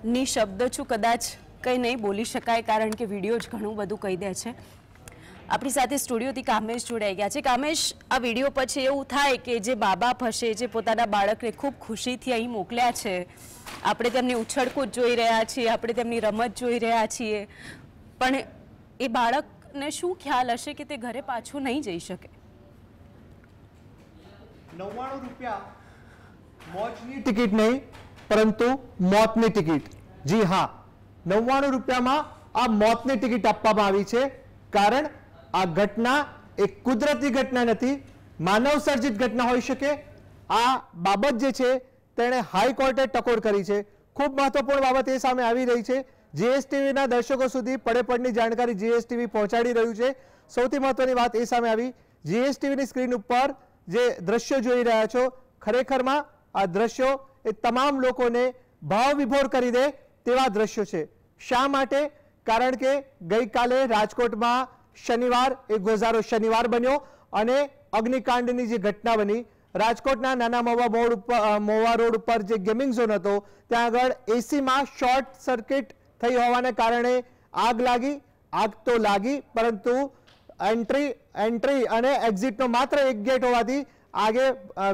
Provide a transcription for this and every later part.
ની શબ્દ છું કદાચ કંઈ નહીં બોલી શકાય કારણ કે વિડીયો જ ઘણું બધું કહી દે છે આપણી સાથે સ્ટુડિયોથી કામેશ જોડાઈ ગયા છે કામેશ આ વિડીયો પછી એવું થાય કે જે મા બાપ હશે જે પોતાના બાળકને ખૂબ ખુશીથી અહીં મોકલ્યા છે આપણે તેમની ઉછળકૂદ જોઈ રહ્યા છીએ આપણે તેમની રમત જોઈ રહ્યા છીએ પણ એ બાળકને શું ખ્યાલ હશે કે તે ઘરે પાછું નહીં જઈ શકે નવ્વાણું રૂપિયા મોજની ટિકિટ નહીં પરંતુ મોતની ટિકિટ જી હા નવ્વાણું રૂપિયામાં આ મોતની ટિકિટ આપવામાં આવી છે કારણ આ ઘટના એક કુદરતી ઘટના નથી માનવ સર્જિત ઘટના હોઈ શકે આ બાબત જે છે તેણે હાઈકોર્ટે ટકોર કરી છે ખૂબ મહત્વપૂર્ણ બાબત એ સામે આવી રહી છે જીએસટીવીના દર્શકો સુધી પડે પડની જાણકારી જીએસટીવી પહોંચાડી રહ્યું છે સૌથી મહત્વની વાત એ સામે આવી જીએસટીવીની સ્ક્રીન ઉપર જે દ્રશ્યો જોઈ રહ્યા છો ખરેખરમાં આ દ્રશ્યો એ તમામ લોકોને ભાવ વિભોર કરી દે તેવા દ્રશ્યો છે શા માટે કારણ કે ગઈકાલે રાજકોટમાં શનિવાર એ ગોઝારો શનિવાર બન્યો અને અગ્નિકાંડની જે ઘટના બની રાજકોટના નાના મોવા મોડ ઉપર મોવા રોડ ઉપર જે ગેમિંગ ઝોન હતો ત્યાં આગળ એસીમાં શોર્ટ સર્કિટ થઈ હોવાને કારણે આગ લાગી આગ તો લાગી પરંતુ એન્ટ્રી એન્ટ્રી અને એક્ઝિટનો માત્ર એક ગેટ હોવાથી આગે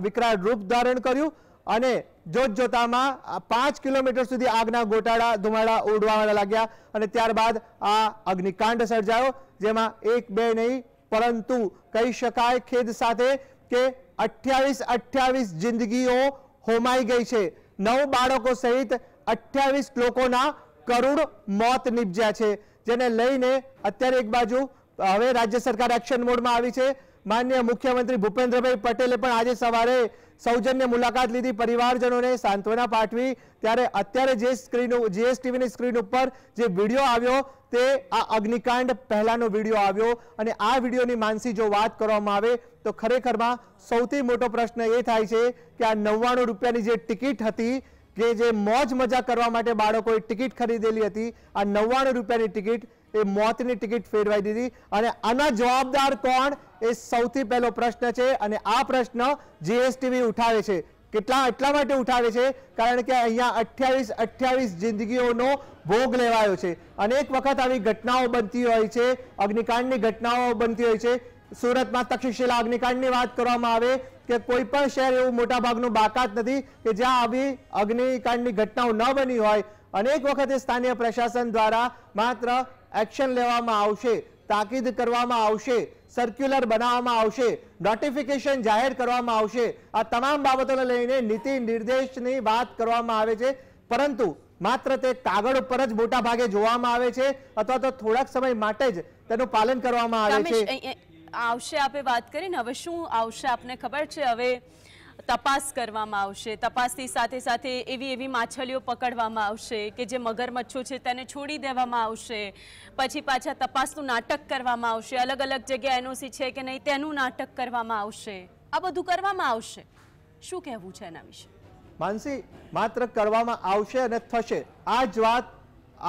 વિકરાળ રૂપ ધારણ કર્યું અને જોતજોતામાં પાંચ કિલોમીટર સુધી આગના ગોટાળા ધુમાડા ઉડવા લાગ્યા અને ત્યારબાદ આ અગ્નિકાંડ સર્જાયો જેમાં એક બે નહીં પરંતુ કહી શકાય ખેદ સાથે કે અઠ્યાવીસ અઠ્યાવીસ જિંદગીઓ હોમાઈ ગઈ છે નવ બાળકો સહિત અઠ્યાવીસ લોકોના કરુણ મોત નિપજ્યા છે જેને લઈને અત્યારે એક બાજુ હવે રાજ્ય સરકાર એક્શન મોડમાં આવી છે માન્ય મુખ્યમંત્રી ભૂપેન્દ્રભાઈ પટેલે પણ આજે સવારે સૌજન્ય મુલાકાત લીધી પરિવારજનોને સાંત્વના પાઠવી ત્યારે અત્યારે જે સ્ક્રીન જીએસટીવીની સ્ક્રીન ઉપર જે વિડીયો આવ્યો તે આ અગ્નિકાંડ પહેલાનો વિડીયો આવ્યો અને આ વિડીયોની માનસી જો વાત કરવામાં આવે તો ખરેખરમાં સૌથી મોટો પ્રશ્ન એ થાય છે કે આ નવ્વાણું રૂપિયાની જે ટિકિટ હતી કે જે મોજ મજા કરવા માટે બાળકોએ ટિકિટ ખરીદેલી હતી આ નવ્વાણું રૂપિયાની ટિકિટ એ મોતની ટિકિટ ફેરવાઈ દીધી અને આના જવાબદાર કોણ એ સૌથી પહેલો પ્રશ્ન છે અને આ પ્રશ્ન જીએસટીવી ઉઠાવે છે કેટલા એટલા માટે ઉઠાવે છે કારણ કે અહીંયા અઠ્યાવીસ અઠ્યાવીસ જિંદગીઓનો ભોગ લેવાયો છે અનેક વખત આવી ઘટનાઓ બનતી હોય છે અગ્નિકાંડની ઘટનાઓ બનતી હોય છે સુરતમાં તક્ષશિલા અગ્નિકાંડની વાત કરવામાં આવે કે કોઈ પણ શહેર એવું મોટાભાગનું બાકાત નથી કે જ્યાં આવી અગ્નિકાંડની ઘટનાઓ ન બની હોય અનેક વખતે સ્થાનિય પ્રશાસન દ્વારા માત્ર એક્શન લેવામાં આવશે તાકીદ કરવામાં આવશે સર્ક્યુલર બનાવવામાં આવશે નોટિફિકેશન જાહેર કરવામાં આવશે આ તમામ બાબતોને લઈને નીતિ નિર્દેશની વાત કરવામાં આવે છે પરંતુ માત્ર તે કાગળ ઉપર જ મોટા ભાગે જોવામાં આવે છે અથવા તો થોડાક સમય માટે જ તેનું પાલન કરવામાં આવે છે આવશે આપે વાત કરીને હવે શું આવશે આપને ખબર છે હવે તપાસ કરવામાં આવશે તપાસની સાથે સાથે એવી એવી માછલીઓ પકડવામાં આવશે કે જે મગરમચ્છો છે તેને છોડી દેવામાં આવશે પછી પાછા તપાસનું નાટક કરવામાં આવશે અલગ અલગ જગ્યાએ એનઓસી છે કે નહીં તેનું નાટક કરવામાં આવશે આ બધું કરવામાં આવશે શું કહેવું છે એના વિશે માનસી માત્ર કરવામાં આવશે અને થશે આ જ વાત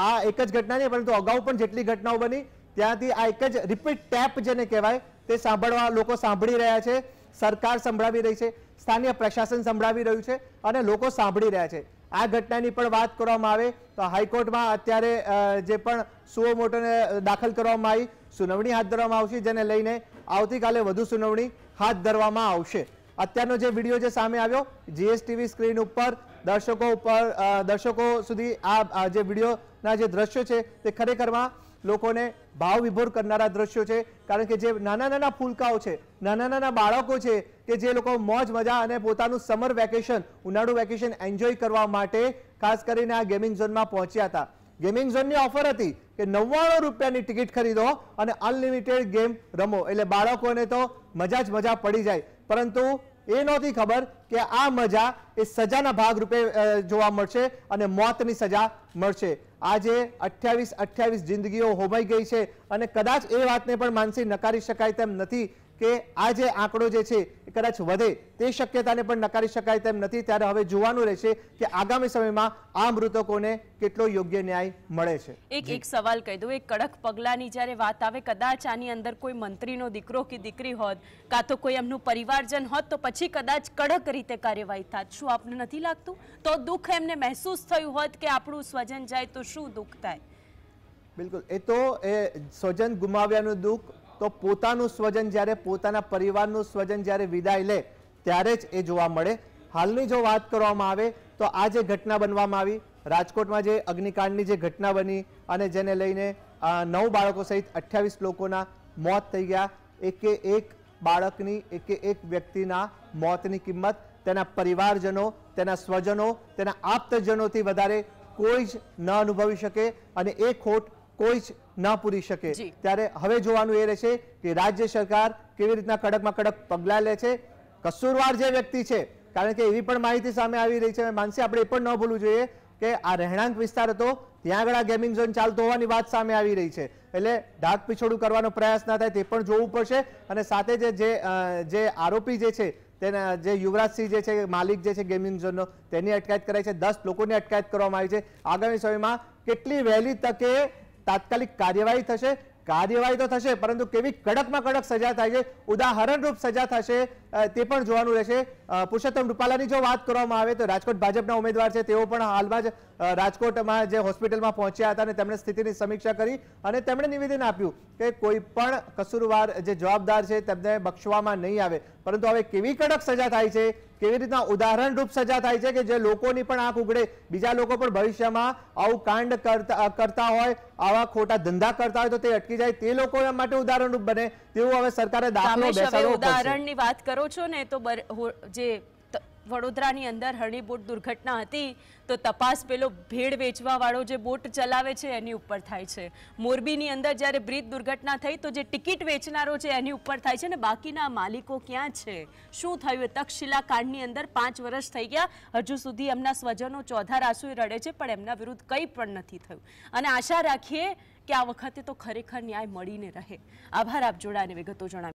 આ એક જ ઘટના નહીં પરંતુ અગાઉ પણ જેટલી ઘટનાઓ બની ત્યાંથી આ એક જ રિપીટ ટેપ જેને કહેવાય તે સાંભળવા લોકો સાંભળી રહ્યા છે સરકાર સંભળાવી રહી છે સ્થાનિય પ્રશાસન સંભળાવી રહ્યું છે અને લોકો સાંભળી રહ્યા છે આ ઘટનાની પણ વાત કરવામાં આવે તો હાઈકોર્ટમાં અત્યારે જે પણ સુઓ મોટોને દાખલ કરવામાં આવી સુનાવણી હાથ ધરવામાં આવશે જેને લઈને આવતીકાલે વધુ સુનાવણી હાથ ધરવામાં આવશે અત્યારનો જે વિડીયો જે સામે આવ્યો જીએસટીવી સ્ક્રીન ઉપર દર્શકો ઉપર દર્શકો સુધી આ જે વિડીયોના જે દ્રશ્યો છે તે ખરેખરમાં લોકોને ભાવ વિભોર કરનારા દ્રશ્યો છે કારણ કે જે નાના નાના ફૂલકાઓ છે નાના નાના બાળકો છે કે જે લોકો મોજ મજા અને પોતાનું સમર વેકેશન ઉનાળુ વેકેશન એન્જોય કરવા માટે ખાસ કરીને આ ગેમિંગ ઝોનમાં પહોંચ્યા હતા ગેમિંગ ઝોનની ઓફર હતી કે નવ્વાણું રૂપિયાની ટિકિટ ખરીદો અને અનલિમિટેડ ગેમ રમો એટલે બાળકોને તો મજા જ મજા પડી જાય પરંતુ એ નહોતી ખબર કે આ મજા એ સજાના ભાગરૂપે જોવા મળશે અને મોતની સજા મળશે આજે અઠ્યાવીસ અઠ્યાવીસ જિંદગીઓ હોમાઈ ગઈ છે અને કદાચ એ વાતને પણ માનસી નકારી શકાય તેમ નથી કે આ જે આંકડો જે છે એ કદાચ વધે તે શક્યતાને પણ નકારી શકાય તેમ નથી ત્યારે હવે જોવાનું રહેશે કે આગામી સમયમાં આ મૃતકોને કેટલો યોગ્ય ન્યાય મળે છે એક એક સવાલ કહી દઉં એક કડક પગલાની જ્યારે વાત આવે કદાચ આની અંદર કોઈ મંત્રીનો દીકરો કે દીકરી હોત કાં તો કોઈ એમનું પરિવારજન હોત તો પછી કદાચ કડક રીતે કાર્યવાહી થાત શું આપને નથી લાગતું તો દુઃખ એમને મહેસૂસ થયું હોત કે આપણું સ્વજન જાય તો શું દુઃખ થાય બિલકુલ એ તો એ સ્વજન ગુમાવ્યાનું દુઃખ તો પોતાનું સ્વજન જ્યારે પોતાના પરિવારનું સ્વજન જ્યારે વિદાય લે ત્યારે જ એ જોવા મળે હાલની જો વાત કરવામાં આવે તો આ જે ઘટના બનવામાં આવી રાજકોટમાં જે અગ્નિકાંડની જે ઘટના બની અને જેને લઈને નવ બાળકો સહિત અઠ્યાવીસ લોકોના મોત થઈ ગયા એકે એક બાળકની એકે એક વ્યક્તિના મોતની કિંમત તેના પરિવારજનો તેના સ્વજનો તેના આપ્તજનોથી વધારે કોઈ જ ન અનુભવી શકે અને એ ખોટ કોઈ જ ન પૂરી શકે ત્યારે હવે જોવાનું એ રહેશે કે રાજ્ય સરકાર કેવી રીતના કડકમાં કડક પગલાં લે છે કસૂરવાર જે વ્યક્તિ છે કારણ કે એવી પણ માહિતી સામે આવી રહી છે માનસી આપણે એ પણ ન ભૂલવું જોઈએ કે આ રહેણાંક વિસ્તાર હતો ત્યાં આગળ ગેમિંગ ઝોન ચાલતો હોવાની વાત સામે આવી રહી છે એટલે ઢાક પીછોડું કરવાનો પ્રયાસ ના થાય તે પણ જોવું પડશે અને સાથે જે જે આરોપી જે છે તેના જે યુવરાજસિંહ જે છે માલિક જે છે ગેમિંગ ઝોનનો તેની અટકાયત કરાઈ છે દસ લોકોની અટકાયત કરવામાં આવી છે આગામી સમયમાં કેટલી વહેલી તકે તાત્કાલિક કાર્યવાહી થશે કાર્યવાહી તો થશે પરંતુ કેવી કડકમાં કડક સજા થાય છે ઉદાહરણરૂપ સજા થશે તે પણ જોવાનું રહેશે પુરુષોત્તમ રૂપાલાની જો વાત કરવામાં આવે તો રાજકોટ ભાજપના ઉમેદવાર છે તેઓ પણ હાલમાં જ રાજકોટમાં જે હોસ્પિટલમાં પહોંચ્યા હતા અને તેમણે સ્થિતિની સમીક્ષા કરી અને તેમણે નિવેદન આપ્યું કે કોઈ પણ કસુરવાર જે જવાબદાર છે તેમને બક્ષવામાં નહીં આવે પરંતુ હવે કેવી કડક સજા થાય છે કેવી રીતના ઉદાહરણરૂપ સજા થાય છે કે જે લોકોની પણ આંખ ઉગડે બીજા લોકો પણ ભવિષ્યમાં આવું કાંડ કરતા હોય આવા ખોટા ધંધા કરતા હોય તો તે અટકી જાય તે લોકો માટે ઉદાહરણરૂપ બને તેવું હવે સરકારે દાખલો બેસાડવો ઉદાહરણની વાત કરો છો ને તો જે વડોદરાની અંદર હરણી દુર્ઘટના હતી તો તપાસ પેલો ભેળ વેચવા વાળો જે બોટ ચલાવે છે એની ઉપર થાય છે મોરબીની અંદર જ્યારે બ્રિજ દુર્ઘટના થઈ તો જે ટિકિટ વેચનારો છે એની ઉપર થાય છે ને બાકીના માલિકો ક્યાં છે શું થયું તક્ષશિલા કાંડની અંદર પાંચ વર્ષ થઈ ગયા હજુ સુધી એમના સ્વજનો ચોધાર આંસુ રડે છે પણ એમના વિરુદ્ધ કંઈ પણ નથી થયું અને આશા રાખીએ કે આ વખતે તો ખરેખર ન્યાય મળીને રહે આભાર આપ જોડાને વિગતો જણાવી